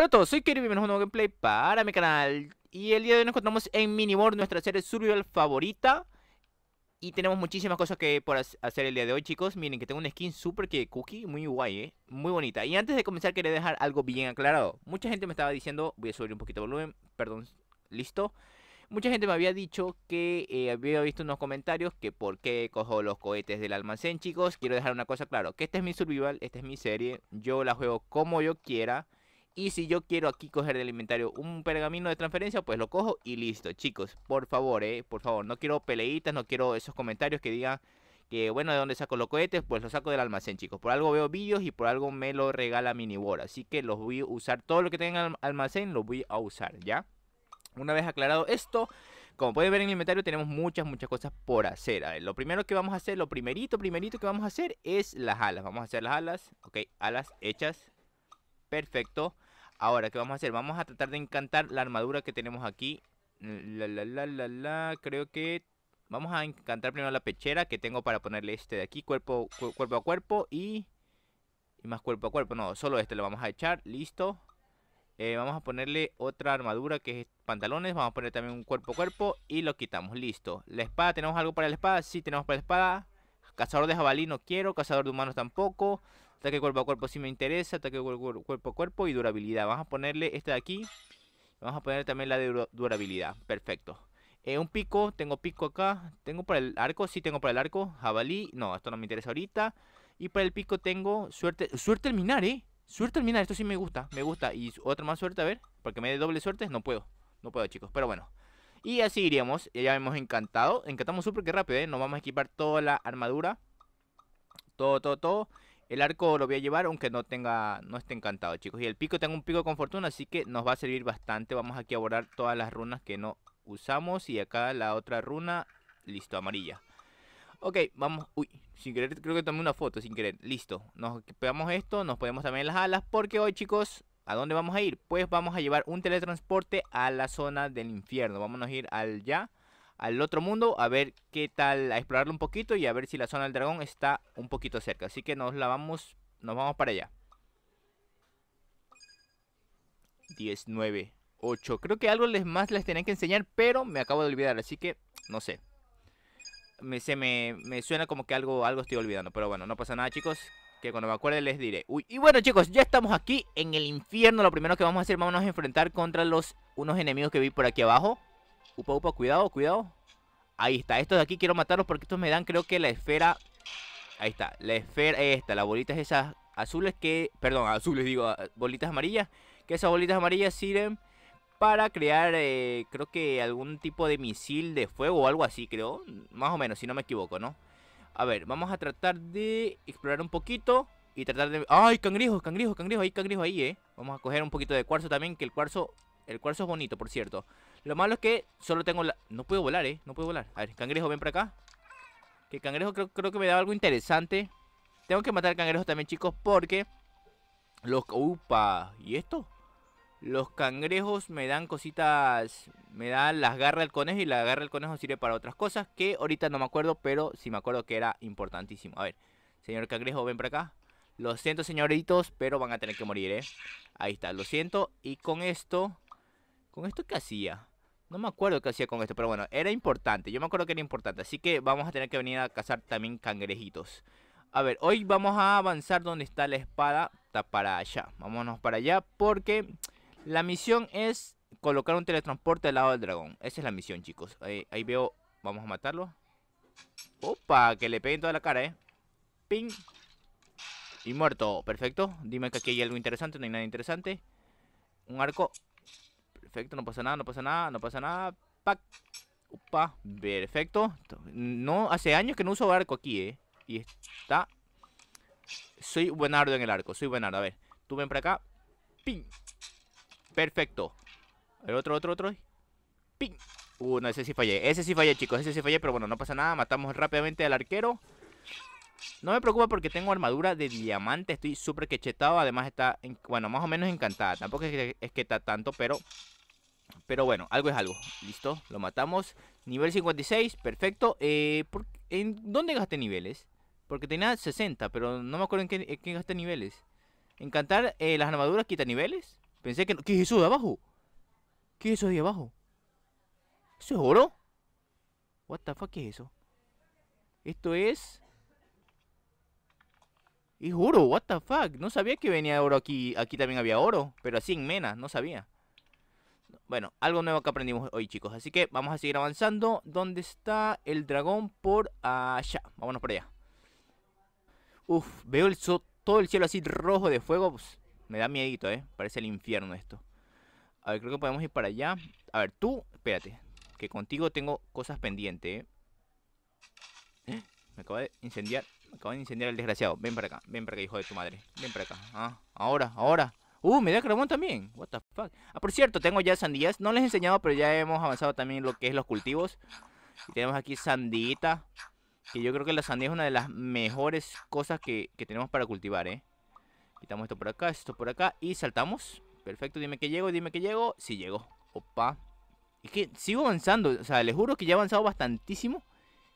Hola a todos, soy Kirby, bienvenidos a un nuevo gameplay para mi canal Y el día de hoy nos encontramos en Minimor, nuestra serie survival favorita Y tenemos muchísimas cosas que por hacer el día de hoy chicos Miren que tengo una skin super que cookie, muy guay, eh Muy bonita Y antes de comenzar quería dejar algo bien aclarado Mucha gente me estaba diciendo, voy a subir un poquito de volumen, perdón, listo Mucha gente me había dicho que eh, había visto unos comentarios que por qué cojo los cohetes del almacén, chicos. Quiero dejar una cosa claro, que este es mi survival, esta es mi serie, yo la juego como yo quiera. Y si yo quiero aquí coger del inventario un pergamino de transferencia, pues lo cojo y listo. Chicos, por favor, eh, por favor, no quiero peleitas, no quiero esos comentarios que digan que bueno, de dónde saco los cohetes, pues los saco del almacén, chicos. Por algo veo billos y por algo me lo regala Minibor. Así que los voy a usar, todo lo que tenga en almacén los voy a usar, ¿ya? Una vez aclarado esto, como pueden ver en el inventario tenemos muchas, muchas cosas por hacer. A ver, lo primero que vamos a hacer, lo primerito, primerito que vamos a hacer es las alas. Vamos a hacer las alas, ok, alas hechas, Perfecto. Ahora, ¿qué vamos a hacer? Vamos a tratar de encantar la armadura que tenemos aquí. La, la, la, la, la. Creo que vamos a encantar primero la pechera que tengo para ponerle este de aquí. Cuerpo, cuerpo a cuerpo y... Y más cuerpo a cuerpo. No, solo este lo vamos a echar. Listo. vamos a ponerle otra armadura que es pantalones. Vamos a poner también un cuerpo a cuerpo. Y lo quitamos. Listo. La espada. ¿Tenemos algo para la espada? Sí, tenemos para la espada. Cazador de jabalí no quiero. Cazador de humanos tampoco. Ataque cuerpo a cuerpo si me interesa, ataque cuerpo a cuerpo y durabilidad. Vamos a ponerle este de aquí. Vamos a poner también la de durabilidad. Perfecto. Eh, un pico, tengo pico acá. ¿Tengo para el arco? Sí, tengo para el arco. Jabalí, no, esto no me interesa ahorita. Y para el pico tengo suerte. Suerte terminar, ¿eh? Suerte terminar. esto sí me gusta, me gusta. Y otra más suerte, a ver, porque me dé doble suerte, no puedo. No puedo, chicos, pero bueno. Y así iríamos, eh, ya hemos encantado. Encantamos súper que rápido, ¿eh? Nos vamos a equipar toda la armadura. Todo, todo, todo. El arco lo voy a llevar aunque no tenga no esté encantado, chicos. Y el pico, tengo un pico con fortuna, así que nos va a servir bastante. Vamos aquí a borrar todas las runas que no usamos. Y acá la otra runa, listo, amarilla. Ok, vamos, uy, sin querer, creo que tomé una foto, sin querer, listo. Nos pegamos esto, nos ponemos también las alas, porque hoy, chicos, ¿a dónde vamos a ir? Pues vamos a llevar un teletransporte a la zona del infierno. Vámonos a ir al ya al otro mundo a ver qué tal, a explorarlo un poquito y a ver si la zona del dragón está un poquito cerca. Así que nos la vamos, nos vamos para allá. 19, 8. Creo que algo les más les tenía que enseñar, pero me acabo de olvidar, así que no sé. Me, se me, suena como que algo, algo estoy olvidando, pero bueno, no pasa nada chicos que cuando me acuerde les diré. Uy, y bueno chicos, ya estamos aquí en el infierno. Lo primero que vamos a hacer, vamos a enfrentar contra los unos enemigos que vi por aquí abajo. Upa, upa, cuidado, cuidado. Ahí está, estos de aquí quiero matarlos porque estos me dan creo que la esfera... Ahí está, la esfera eh, esta, las bolitas esas azules que... Perdón, azules digo, ah, bolitas amarillas. Que esas bolitas amarillas sirven para crear, eh, creo que algún tipo de misil de fuego o algo así, creo. Más o menos, si no me equivoco, ¿no? A ver, vamos a tratar de explorar un poquito y tratar de... ¡Ay, cangrejos, cangrejos, cangrejos! ahí cangrejos ahí, ¿eh? Vamos a coger un poquito de cuarzo también, que el cuarzo el cuarzo es bonito, por cierto. Lo malo es que solo tengo la... No puedo volar, ¿eh? No puedo volar. A ver, cangrejo, ven para acá. Que cangrejo creo, que me da algo interesante. Tengo que matar al cangrejo también, chicos, porque... Los... ¡Upa! ¿Y esto? Los cangrejos me dan cositas... Me dan las garras del conejo y la garra del conejo sirve para otras cosas que ahorita no me acuerdo, pero sí me acuerdo que era importantísimo. A ver, señor cangrejo, ven para acá. Lo siento, señoritos, pero van a tener que morir, ¿eh? Ahí está, lo siento. Y con esto ¿Con esto qué hacía? No me acuerdo qué hacía con esto, pero bueno, era importante. Yo me acuerdo que era importante. Así que vamos a tener que venir a cazar también cangrejitos. A ver, hoy vamos a avanzar donde está la espada. Está para allá. Vámonos para allá porque la misión es colocar un teletransporte al lado del dragón. Esa es la misión, chicos. Ahí, veo... Vamos a matarlo. Opa, que le peguen toda la cara, eh. Ping. Y muerto. Perfecto. Dime que aquí hay algo interesante. No hay nada interesante. Un arco. Perfecto, no pasa nada, no pasa nada, no pasa nada. Pac. Upa, perfecto. No, hace años que no uso arco aquí, eh. Y está. Soy buenardo en el arco, soy buenardo. A ver, tú ven para acá. Ping. Perfecto. ver, otro, otro, otro. Ping. Uh, no, ese sí fallé. Ese sí fallé, chicos. Ese sí fallé, pero bueno, no pasa nada. Matamos rápidamente al arquero. No me preocupa porque tengo armadura de diamante. Estoy súper quechetado. Además está, bueno, más o menos encantada. Tampoco es que, es que está tanto, pero pero bueno, algo es algo. Listo, lo matamos. Nivel 56, perfecto. Eh, ¿En dónde gasté niveles? Porque tenía 60, pero no me acuerdo en qué, gasté niveles. Encantar eh, las armaduras quita niveles. Pensé que no. ¿Qué es eso de abajo? ¿Qué es eso de abajo? ¿Eso es oro? What the fuck es eso? Esto es... Es oro, what the fuck. No sabía que venía oro aquí. Aquí también había oro. Pero así en Mena, no sabía. Bueno, algo nuevo que aprendimos hoy, chicos. Así que vamos a seguir avanzando. ¿Dónde está el dragón? Por allá. Vámonos por allá. Uf, veo el todo el cielo así rojo de fuego. Pues, me da miedito, ¿eh? Parece el infierno esto. A ver, creo que podemos ir para allá. A ver, tú, espérate. Que contigo tengo cosas pendientes, ¿eh? Me acaba de incendiar. Me acaba de incendiar el desgraciado. Ven para acá. Ven para acá, hijo de tu madre. Ven para acá. Ah, ahora, ahora. Uh, me da carbón también. What the fuck. Ah, por cierto, tengo ya sandías. No les he enseñado, pero ya hemos avanzado también lo que es los cultivos. tenemos aquí sandita. Que yo creo que la sandía es una de las mejores cosas que, que tenemos para cultivar, ¿eh? Quitamos esto por acá, esto por acá y saltamos. Perfecto, dime que llego, dime que llego. Sí llego. Opa. Es que sigo avanzando. O sea, les juro que ya he avanzado bastantísimo.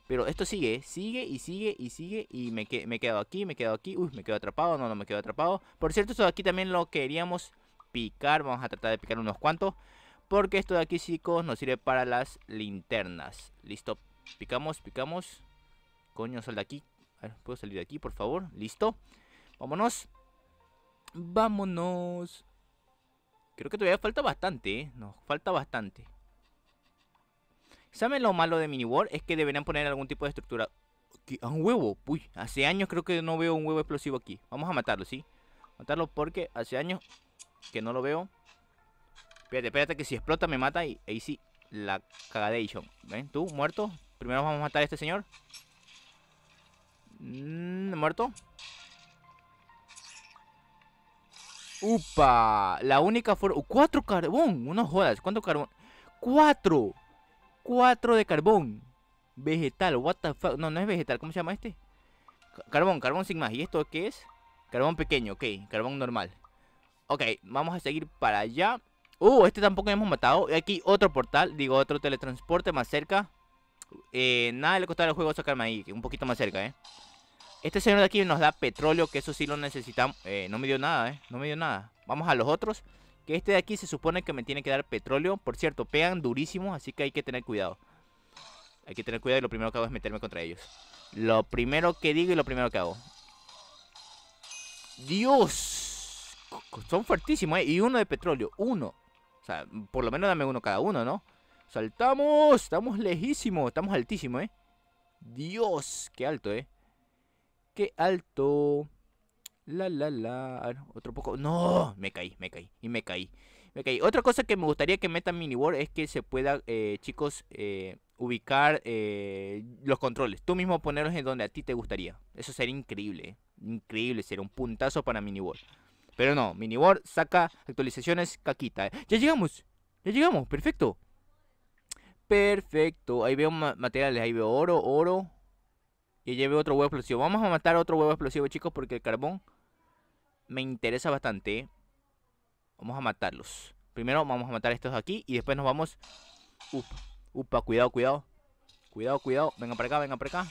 Pero esto sigue, sigue y sigue y sigue y me, que, me quedo aquí, me quedo aquí, uy, me quedo atrapado, no, no me quedo atrapado. Por cierto, esto de aquí también lo queríamos picar, vamos a tratar de picar unos cuantos. Porque esto de aquí, chicos, nos sirve para las linternas. Listo, picamos, picamos. Coño, sal de aquí. A ver, ¿puedo salir de aquí, por favor? Listo. Vámonos. Vámonos. Creo que todavía falta bastante, ¿eh? Nos falta bastante. ¿Saben lo malo de Mini Es que deberían poner algún tipo de estructura. ¿A un huevo? Uy, hace años creo que no veo un huevo explosivo aquí. Vamos a matarlo, ¿sí? Matarlo porque hace años que no lo veo. Espérate, espérate que si explota me mata y ahí sí la cagadation. ¿Ven? Tú, muerto. Primero vamos a matar a este señor. Mm, ¿Muerto? ¡Upa! La única forma... ¡Cuatro carbón! ¡Unos jodas! ¿Cuánto carbón? ¡Cuatro! 4 de carbón. Vegetal, what the fuck. No, no es vegetal, ¿cómo se llama este? Carbón, carbón sin más. ¿Y esto qué es? Carbón pequeño, ok, carbón normal. Ok, vamos a seguir para allá. Uh, este tampoco hemos matado. Aquí otro portal, digo otro teletransporte más cerca. Eh, nada le costará al juego sacarme ahí, un poquito más cerca, eh. Este señor de aquí nos da petróleo, que eso sí lo necesitamos. Eh, no me dio nada, eh. No me dio nada. Vamos a los otros. Que este de aquí se supone que me tiene que dar petróleo. Por cierto, pegan durísimo, así que hay que tener cuidado. Hay que tener cuidado y lo primero que hago es meterme contra ellos. Lo primero que digo y lo primero que hago. ¡Dios! Son fuertísimos, ¿eh? Y uno de petróleo, uno. O sea, por lo menos dame uno cada uno, ¿no? ¡Saltamos! Estamos lejísimos, estamos altísimos, ¿eh? ¡Dios! ¡Qué alto, eh! ¡Qué alto! La la la. Ah, otro poco. No, me caí, me caí y me caí. Me caí. Otra cosa que me gustaría que metan mini board es que se pueda, eh, chicos, eh, ubicar eh, los controles. Tú mismo ponerlos en donde a ti te gustaría. Eso sería increíble. Increíble, sería un puntazo para mini Pero no, mini board saca actualizaciones caquita. Ya llegamos, ya llegamos, perfecto. Perfecto, ahí veo materiales, ahí veo oro, oro. Y lleve otro huevo explosivo. Vamos a matar otro huevo explosivo, chicos, porque el carbón me interesa bastante. Vamos a matarlos. Primero vamos a matar estos de aquí y después nos vamos... Upa, upa, cuidado, cuidado. Cuidado, cuidado. Venga para acá, Venga para acá.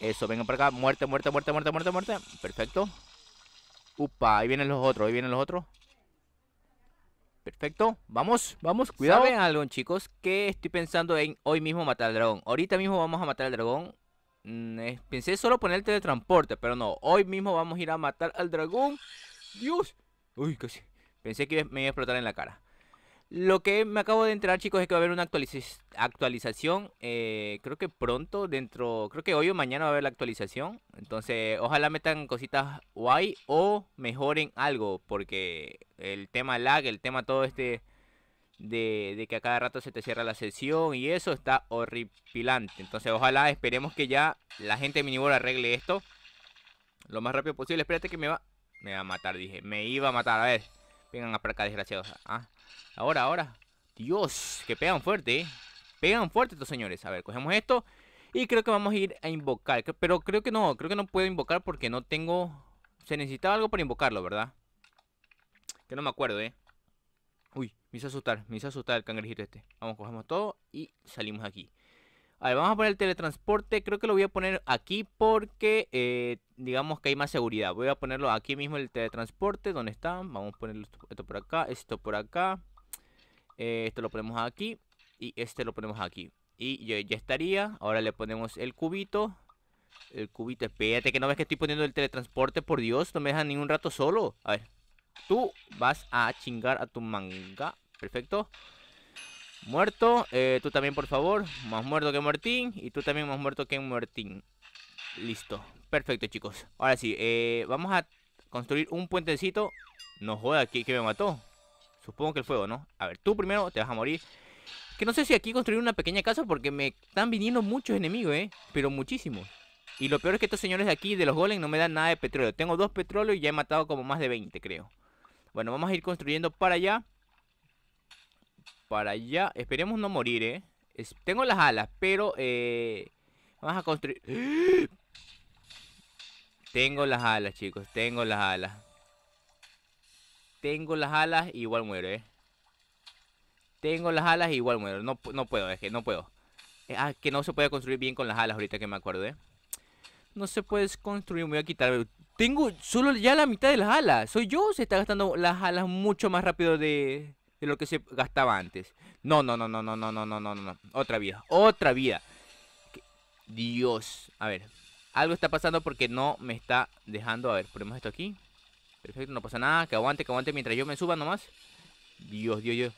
Eso, Venga para acá. Muerte, muerte, muerte, muerte, muerte, muerte. Perfecto. Upa, ahí vienen los otros, ahí vienen los otros. Perfecto, vamos, vamos, cuidado. ¿Saben algo, chicos? Que estoy pensando en hoy mismo matar al dragón. Ahorita mismo vamos a matar al dragón. Mm, pensé solo poner el teletransporte, pero no. Hoy mismo vamos a ir a matar al dragón. Dios. Uy, casi. Pensé que me iba a explotar en la cara. Lo que me acabo de enterar, chicos, es que va a haber una actualización. Eh, creo que pronto, dentro. Creo que hoy o mañana va a haber la actualización. Entonces, ojalá metan cositas guay o mejoren algo. Porque el tema lag, el tema todo este de, que a cada rato se te cierra la sesión y eso está horripilante. Entonces ojalá esperemos que ya la gente de Minibor arregle esto lo más rápido posible. Espérate que me va... Me va a matar, dije. Me iba a matar. A ver. Vengan a para acá, desgraciados. Ah, ahora, ahora. Dios, que pegan fuerte, ¿eh? Pegan fuerte estos señores. A ver, cogemos esto. Y creo que vamos a ir a invocar. Pero creo que no. Creo que no puedo invocar porque no tengo... Se necesitaba algo para invocarlo, ¿verdad? Que no me acuerdo, ¿eh? Uy, me hizo asustar, me hizo asustar el cangrejito este. Vamos, cogemos todo y salimos aquí. A ver, vamos a poner el teletransporte. Creo que lo voy a poner aquí porque eh, digamos que hay más seguridad. Voy a ponerlo aquí mismo el teletransporte. ¿Dónde está? Vamos a poner esto por acá, esto por acá. Eh, esto lo ponemos aquí y este lo ponemos aquí. Y ya, estaría. Ahora le ponemos el cubito. El cubito, espérate que no ves que estoy poniendo el teletransporte, por Dios. No me dejan un rato solo. A ver, Tú vas a chingar a tu manga. Perfecto. Muerto. Eh, tú también, por favor. Más muerto que Martín. Y tú también más muerto que Martín. Listo. Perfecto, chicos. Ahora sí. Eh, vamos a construir un puentecito. No joda, aquí, que me mató. Supongo que el fuego, ¿no? A ver, tú primero te vas a morir. Que no sé si aquí construir una pequeña casa porque me están viniendo muchos enemigos, ¿eh? Pero muchísimos. Y lo peor es que estos señores de aquí, de los golems, no me dan nada de petróleo. Tengo dos petróleos y ya he matado como más de 20, creo. Bueno, vamos a ir construyendo para allá. Para allá. Esperemos no morir, ¿eh? tengo las alas, pero... Eh, vamos a construir... Tengo las alas, chicos. Tengo las alas. Tengo las alas y igual muero, ¿eh? Tengo las alas y igual muero. No, no puedo, es que no puedo. Eh, ah, que no se puede construir bien con las alas ahorita que me acuerdo, ¿eh? No se puede construir. Me voy a quitar tengo solo ya la mitad de las alas. Soy yo se está gastando las alas mucho más rápido de, lo que se gastaba antes. No, no, no, no, no, no, no, no, no, no. Otra vida, otra vida. Dios. A ver, algo está pasando porque no me está dejando. A ver, ponemos esto aquí. Perfecto, no pasa nada. Que aguante, que aguante mientras yo me suba nomás. Dios, Dios, Dios.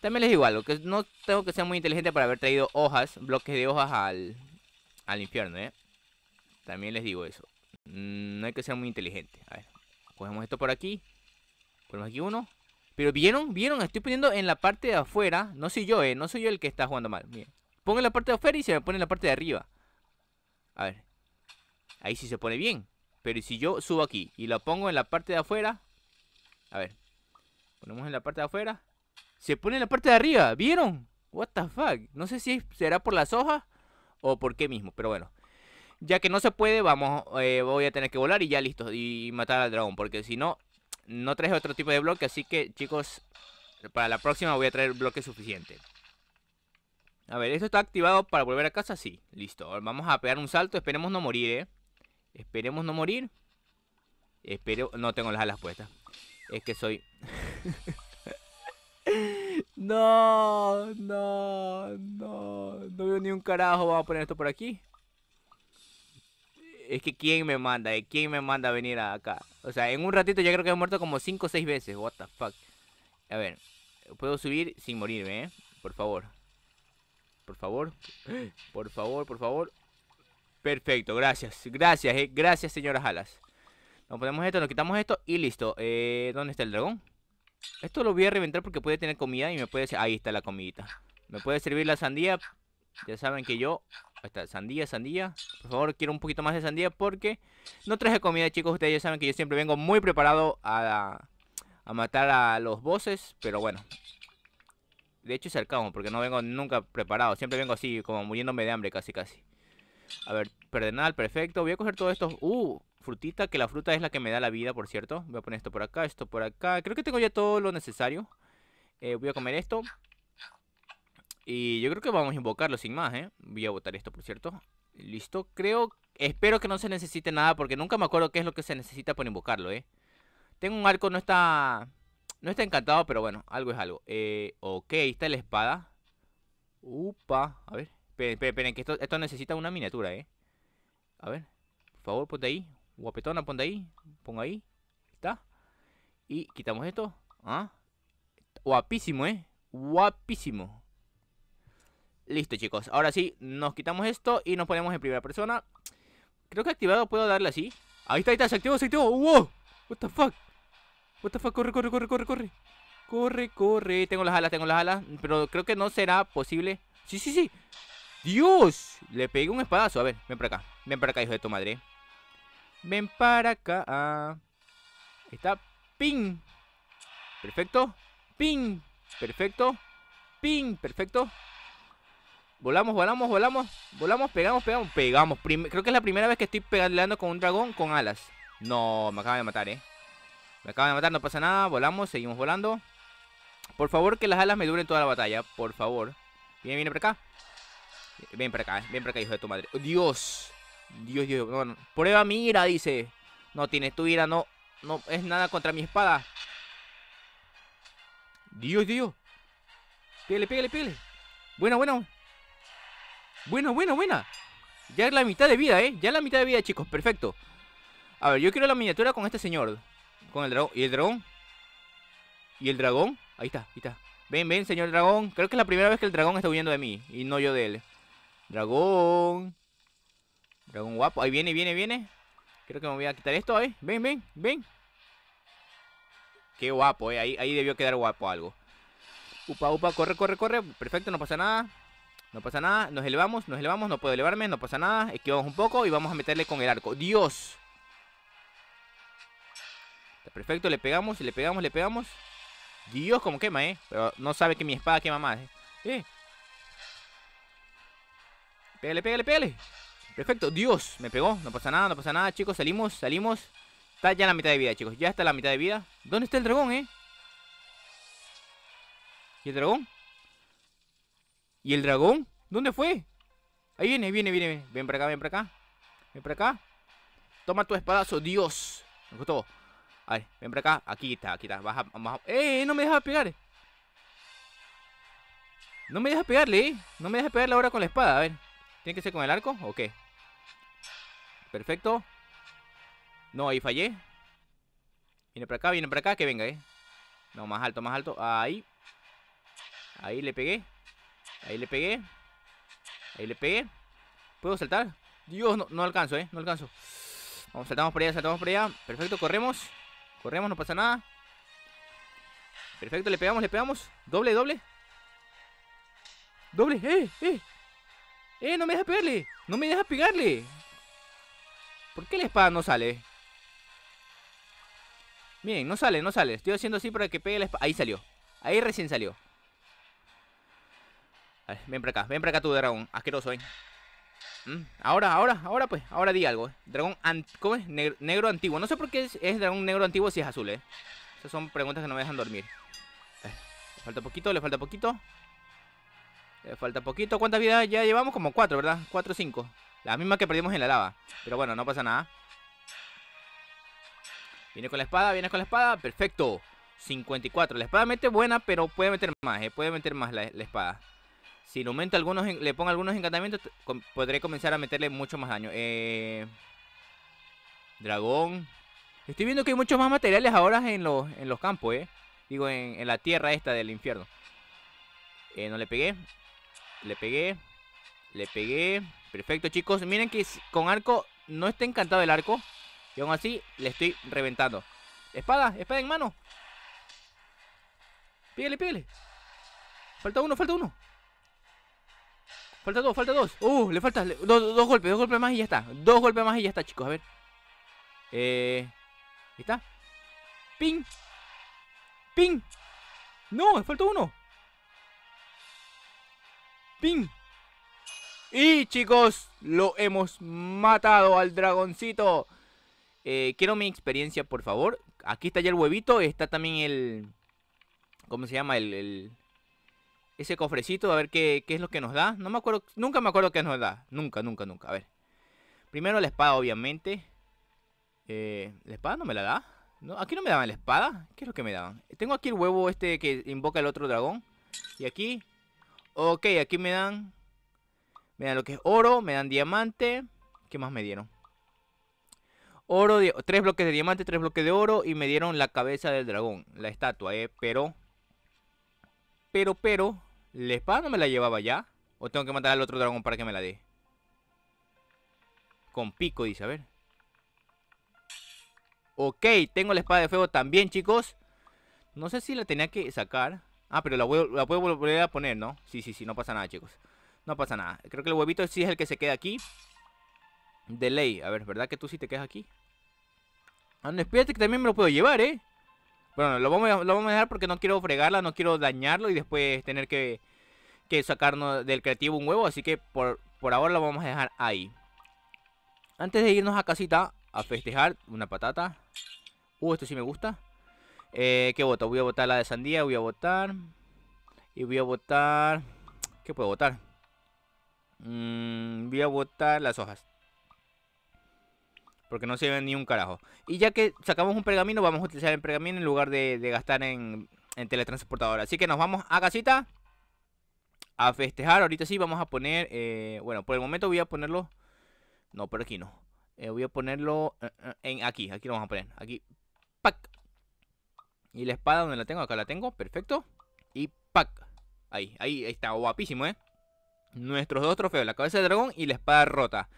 También les digo algo, que no tengo que ser muy inteligente para haber traído hojas, bloques de hojas al, al infierno, ¿eh? También les digo eso. Mm, no hay que ser muy inteligente. A ver, cogemos esto por aquí. Ponemos aquí uno. Pero vieron, vieron, estoy poniendo en la parte de afuera. No soy yo, eh. No soy yo el que está jugando mal. Miren. Pongo en la parte de afuera y se me pone en la parte de arriba. A ver. Ahí sí se pone bien. Pero si yo subo aquí y lo pongo en la parte de afuera. A ver. Ponemos en la parte de afuera. Se pone en la parte de arriba. ¿Vieron? What the fuck. No sé si será por las hojas o por qué mismo. Pero bueno. Ya que no se puede, vamos, eh, voy a tener que volar y ya listo. Y matar al dragón. Porque si no, no traje otro tipo de bloque. Así que, chicos, para la próxima voy a traer bloque suficiente. A ver, esto está activado para volver a casa. Sí, listo. Vamos a pegar un salto. Esperemos no morir, eh. Esperemos no morir. Espero... No tengo las alas puestas. Es que soy... no, no, no. No veo ni un carajo. Vamos a poner esto por aquí es que quién me manda, eh, quién me manda a venir acá. O sea, en un ratito ya creo que he muerto como 5 o 6 veces. What the fuck. A ver, puedo subir sin morirme, ¿eh? Por favor. Por favor. Por favor, por favor. Perfecto, gracias. Gracias, eh. Gracias, señoras Alas. Nos ponemos esto, nos quitamos esto y listo. Eh, ¿Dónde está el dragón? Esto lo voy a reventar porque puede tener comida y me puede... Ahí está la comidita. Me puede servir la sandía. Ya saben que yo Ahí está, sandía, sandía. Por favor, quiero un poquito más de sandía porque no traje comida, chicos. Ustedes ya saben que yo siempre vengo muy preparado a, matar a los bosses, pero bueno. De hecho, es el cabo, porque no vengo nunca preparado. Siempre vengo así, como muriéndome de hambre, casi, casi. A ver, perdenal, perfecto. Voy a coger todo esto. Uh, frutita, que la fruta es la que me da la vida, por cierto. Voy a poner esto por acá, esto por acá. Creo que tengo ya todo lo necesario. Eh, voy a comer esto. Y yo creo que vamos a invocarlo sin más, ¿eh? Voy a botar esto, por cierto. Listo, creo... Espero que no se necesite nada porque nunca me acuerdo qué es lo que se necesita por invocarlo, ¿eh? Tengo un arco, no está... No está encantado, pero bueno, algo es algo. Eh, ok, ahí está la espada. Upa, a ver. Esperen, esperen, esperen que esto, necesita una miniatura, ¿eh? A ver, por favor, ponte ahí. Guapetona, ponte ahí. Pongo ahí. Está. Y quitamos esto. ¿Ah? Guapísimo, ¿eh? Guapísimo. Listo chicos, ahora sí, nos quitamos esto y nos ponemos en primera persona Creo que activado puedo darle así Ahí está, ahí está, se activó, se activó ¡Wow! What the fuck What the fuck, corre, corre, corre, corre, corre Corre, corre, tengo las alas, tengo las alas Pero creo que no será posible Sí, sí, sí ¡Dios! Le pegué un espadazo, a ver, ven para acá Ven para acá, hijo de tu madre Ven para acá Ahí está, ping Perfecto, ping Perfecto, ping, perfecto Volamos, volamos, volamos. Volamos, pegamos, pegamos. Pegamos. Creo que es la primera vez que estoy peleando con un dragón con alas. No, me acaba de matar, eh. Me acaba de matar, no pasa nada. Volamos, seguimos volando. Por favor, que las alas me duren toda la batalla. Por favor. Viene, viene para acá. Ven para acá, ven para acá, hijo de tu madre. Oh, Dios. Dios, Dios. Prueba mi ira, dice. No tienes tu ira, no. No es nada contra mi espada. Dios, Dios. Pégale, pégale, pégale. Bueno, bueno. Bueno, bueno, buena. Ya es la mitad de vida, ¿eh? Ya es la mitad de vida, chicos. Perfecto. A ver, yo quiero la miniatura con este señor. Con el dragón. ¿Y el dragón? ¿Y el dragón? Ahí está, ahí está. Ven, ven, señor dragón. Creo que es la primera vez que el dragón está huyendo de mí. Y no yo de él. Dragón. Dragón guapo. Ahí viene, viene, viene. Creo que me voy a quitar esto, ¿eh? Ven, ven, ven. Qué guapo, ¿eh? Ahí, ahí debió quedar guapo algo. Upa, upa, corre, corre, corre. Perfecto, no pasa nada. No pasa nada, nos elevamos, nos elevamos, no puedo elevarme, no pasa nada. Esquivamos un poco y vamos a meterle con el arco. ¡Dios! perfecto, le pegamos, le pegamos, le pegamos. Dios, como quema, ¿eh? Pero no sabe que mi espada quema más, eh. ¿eh? Pégale, pégale, pégale. Perfecto, Dios, me pegó. No pasa nada, no pasa nada, chicos. Salimos, salimos. Está ya la mitad de vida, chicos. Ya está la mitad de vida. ¿Dónde está el dragón, eh? ¿Y el dragón? ¿Y el dragón? ¿Dónde fue? Ahí viene, viene, viene, Ven para acá, ven para acá. Ven para acá. Toma tu espadazo, Dios. Me gustó. A ver, ven para acá. Aquí está, aquí está. Baja, ¡Eh! No me deja pegar. No me dejas pegarle, ¿eh? No me dejas pegarle ahora con la espada. A ver. ¿Tiene que ser con el arco o qué? Perfecto. No, ahí fallé. Viene para acá, viene para acá. Que venga, ¿eh? No, más alto, más alto. Ahí. Ahí le pegué. Ahí le pegué. Ahí le pegué. ¿Puedo saltar? Dios, no, no alcanzo, eh. No alcanzo. Vamos, saltamos por allá, saltamos por allá. Perfecto, corremos. Corremos, no pasa nada. Perfecto, le pegamos, le pegamos. Doble, doble. Doble, eh, eh. Eh, no me deja pegarle. No me deja pegarle. ¿Por qué la espada no sale? Bien, no sale, no sale. Estoy haciendo así para que pegue la espada. Ahí salió. Ahí recién salió ven para acá, ven para acá tu dragón. Asqueroso, eh Ahora, ahora, ahora pues, ahora di algo. Eh. Dragón, ¿cómo es? Negro, antiguo. No sé por qué es, dragón negro antiguo si es azul, eh. Esas son preguntas que no me dejan dormir. le falta poquito, le falta poquito. Le falta poquito. ¿Cuántas vidas ya llevamos? Como cuatro, ¿verdad? Cuatro o cinco. La misma que perdimos en la lava. Pero bueno, no pasa nada. Viene con la espada, viene con la espada. Perfecto. 54. La espada mete buena, pero puede meter más, eh. Puede meter más la espada. Si le algunos, le pongo algunos encantamientos, podré comenzar a meterle mucho más daño. Eh, dragón. Estoy viendo que hay muchos más materiales ahora en los, campos, eh. Digo, en, la tierra esta del infierno. Eh, no le pegué. Le pegué. Le pegué. Perfecto, chicos. Miren que con arco no está encantado el arco. Y aún así le estoy reventando. Espada, espada en mano. Pígale, pígale. Falta uno, falta uno. Falta dos, falta dos. Uh, le falta dos golpes, dos golpes más y ya está. Dos golpes más y ya está, chicos. A ver. Eh. Ahí está. Pin ¡Ping! ¡No! falta uno! Pin Y chicos, lo hemos matado al dragoncito. Eh, quiero mi experiencia, por favor. Aquí está ya el huevito. Está también el. ¿Cómo se llama? el ese cofrecito a ver qué, es lo que nos da. No me acuerdo, nunca me acuerdo qué nos da. Nunca, nunca, nunca. A ver. Primero la espada, obviamente. Eh, ¿La espada no me la da? aquí no me daban la espada. ¿Qué es lo que me daban? Tengo aquí el huevo este que invoca el otro dragón. Y aquí. Ok, aquí me dan. Me dan lo que es oro, me dan diamante. ¿Qué más me dieron? Oro, tres bloques de diamante, tres bloques de oro. Y me dieron la cabeza del dragón, la estatua, eh. Pero. Pero, pero. ¿La espada no me la llevaba ya? ¿O tengo que matar al otro dragón para que me la dé? Con pico, dice, a ver. Ok, tengo la espada de fuego también, chicos. No sé si la tenía que sacar. Ah, pero la, puedo volver a poner, ¿no? Sí, sí, sí, no pasa nada, chicos. No pasa nada. Creo que el huevito sí es el que se queda aquí. De ley. A ver, ¿verdad que tú sí te quedas aquí? Ah, no, espérate que también me lo puedo llevar, ¿eh? Bueno, lo vamos, a, dejar porque no quiero fregarla, no quiero dañarlo y después tener que, sacarnos del creativo un huevo. Así que por, por ahora lo vamos a dejar ahí. Antes de irnos a casita a festejar, una patata. Uh, esto sí me gusta. Eh, ¿Qué voto? Voy a votar la de sandía, voy a votar. Y voy a votar... ¿Qué puedo votar? Mm, voy a votar las hojas porque no sirven ni un carajo. Y ya que sacamos un pergamino, vamos a utilizar el pergamino en lugar de, gastar en, en teletransportadora. Así que nos vamos a casita a festejar. Ahorita sí vamos a poner, eh, bueno, por el momento voy a ponerlo, no, por aquí no. Eh, voy a ponerlo eh, en aquí, aquí lo vamos a poner, aquí, pack. Y la espada, donde la tengo? Acá la tengo, perfecto. Y pack. ahí, ahí está, guapísimo, ¿eh? Nuestros dos trofeos, la cabeza de dragón y la espada rota.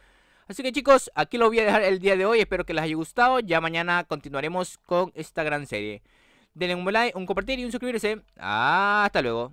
Así que chicos, aquí lo voy a dejar el día de hoy. Espero que les haya gustado. Ya mañana continuaremos con esta gran serie. Denle un like, un compartir y un suscribirse. Hasta luego.